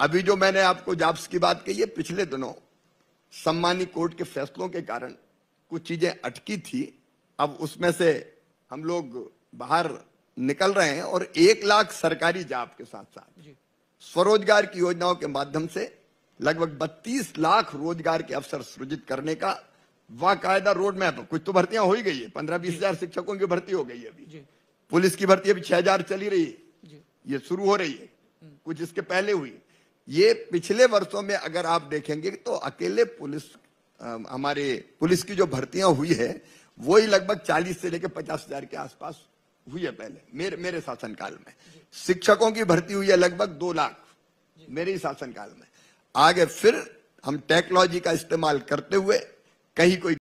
अभी जो मैंने आपको जाप्स की बात कही है पिछले दिनों सम्मानी कोर्ट के फैसलों के कारण कुछ चीजें अटकी थी अब उसमें से हम लोग बाहर निकल रहे हैं और एक लाख सरकारी जाप के साथ साथ स्वरोजगार की योजनाओं के माध्यम से लगभग 32 लाख रोजगार के अवसर सृजित करने का वाकायदा रोड मैप कुछ तो भर्तियां हो ही गई है पंद्रह बीस हजार शिक्षकों की भर्ती हो गई है अभी पुलिस की भर्ती अभी छह हजार चली रही है ये शुरू हो रही है हम्म। कुछ इसके पहले हुई ये पिछले वर्षों में अगर आप देखेंगे तो अकेले पुलिस हमारे पुलिस की जो भर्तियां हुई है वो ही लगभग 40 से लेकर पचास हजार के आसपास हुई है पहले मेरे मेरे शासनकाल में शिक्षकों की भर्ती हुई है लगभग दो लाख मेरे ही शासनकाल में आगे फिर हम टेक्नोलॉजी का इस्तेमाल करते हुए कहीं कोई